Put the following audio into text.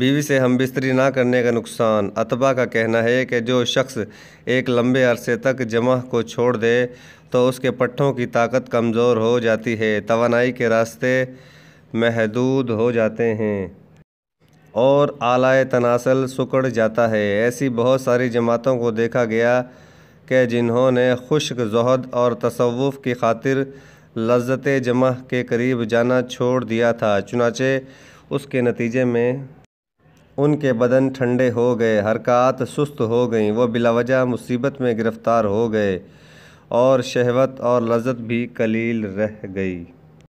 बीवी से हम बिस्तरी ना करने का नुकसान अतबा का कहना है कि जो शख्स एक लंबे अरसे तक जमा को छोड़ दे तो उसके पट्ठों की ताकत कमज़ोर हो जाती है तोानाई के रास्ते महदूद हो जाते हैं और आलाय तनासल सुकड़ जाता है ऐसी बहुत सारी जमातों को देखा गया कि जिन्होंने खुश्क जहद और तसवुफ़ की खातिर लज्जत जमा के करीब जाना छोड़ दिया था चुनाचे उसके नतीजे में उनके बदन ठंडे हो गए हरकत सुस्त हो गईं वह बिलावजह मुसीबत में गिरफ़्तार हो गए और शहवत और लजत भी कलील रह गई